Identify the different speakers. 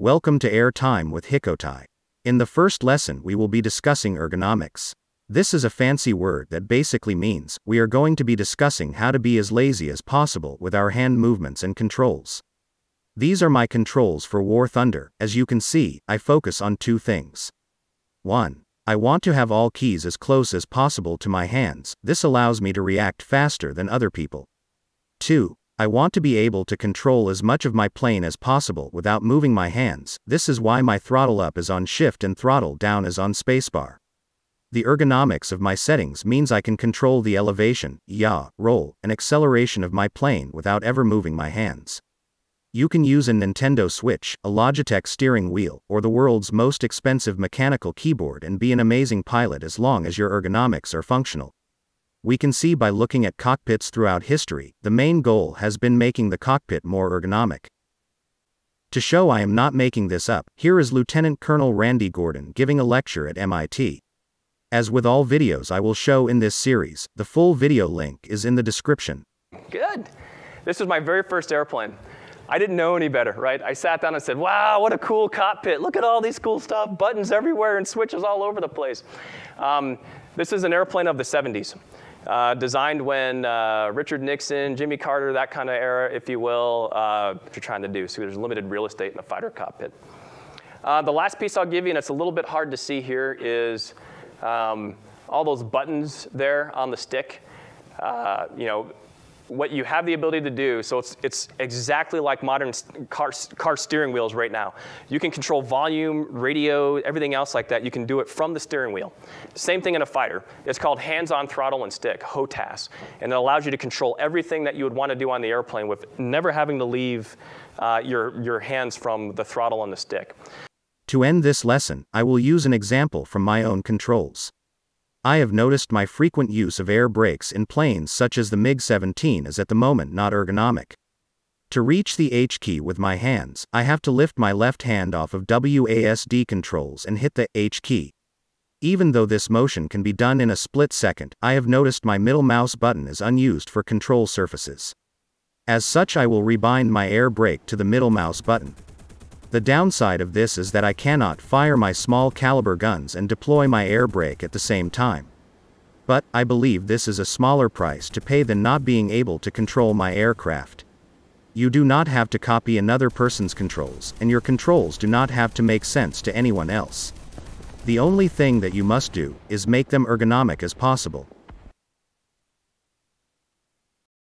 Speaker 1: Welcome to Air Time with Hikotai. In the first lesson we will be discussing ergonomics. This is a fancy word that basically means we are going to be discussing how to be as lazy as possible with our hand movements and controls. These are my controls for War Thunder, as you can see, I focus on two things. 1. I want to have all keys as close as possible to my hands, this allows me to react faster than other people. 2. I want to be able to control as much of my plane as possible without moving my hands, this is why my throttle up is on shift and throttle down is on spacebar. The ergonomics of my settings means I can control the elevation, yaw, roll, and acceleration of my plane without ever moving my hands. You can use a Nintendo Switch, a Logitech steering wheel, or the world's most expensive mechanical keyboard and be an amazing pilot as long as your ergonomics are functional we can see by looking at cockpits throughout history, the main goal has been making the cockpit more ergonomic. To show I am not making this up, here is Lieutenant Colonel Randy Gordon giving a lecture at MIT. As with all videos I will show in this series, the full video link is in the description.
Speaker 2: Good. This was my very first airplane. I didn't know any better, right? I sat down and said, wow, what a cool cockpit. Look at all these cool stuff, buttons everywhere and switches all over the place. Um, this is an airplane of the 70s. Uh, designed when uh, Richard Nixon, Jimmy Carter, that kind of era, if you will, uh, what you're trying to do. So there's limited real estate in a fighter cockpit. Uh, the last piece I'll give you, and it's a little bit hard to see here, is um, all those buttons there on the stick. Uh, you know, what you have the ability to do, so it's, it's exactly like modern car, car steering wheels right now. You can control volume, radio, everything else like that. You can do it from the steering wheel. Same thing in a fighter. It's called hands-on throttle and stick, HOTAS, and it allows you to control everything that you would want to do on the airplane with never having to leave uh, your, your hands from the throttle
Speaker 1: and the stick. To end this lesson, I will use an example from my own controls. I have noticed my frequent use of air brakes in planes such as the MiG-17 is at the moment not ergonomic. To reach the H key with my hands, I have to lift my left hand off of WASD controls and hit the H key. Even though this motion can be done in a split second, I have noticed my middle mouse button is unused for control surfaces. As such I will rebind my air brake to the middle mouse button. The downside of this is that I cannot fire my small caliber guns and deploy my air brake at the same time. But, I believe this is a smaller price to pay than not being able to control my aircraft. You do not have to copy another person's controls, and your controls do not have to make sense to anyone else. The only thing that you must do, is make them ergonomic as possible.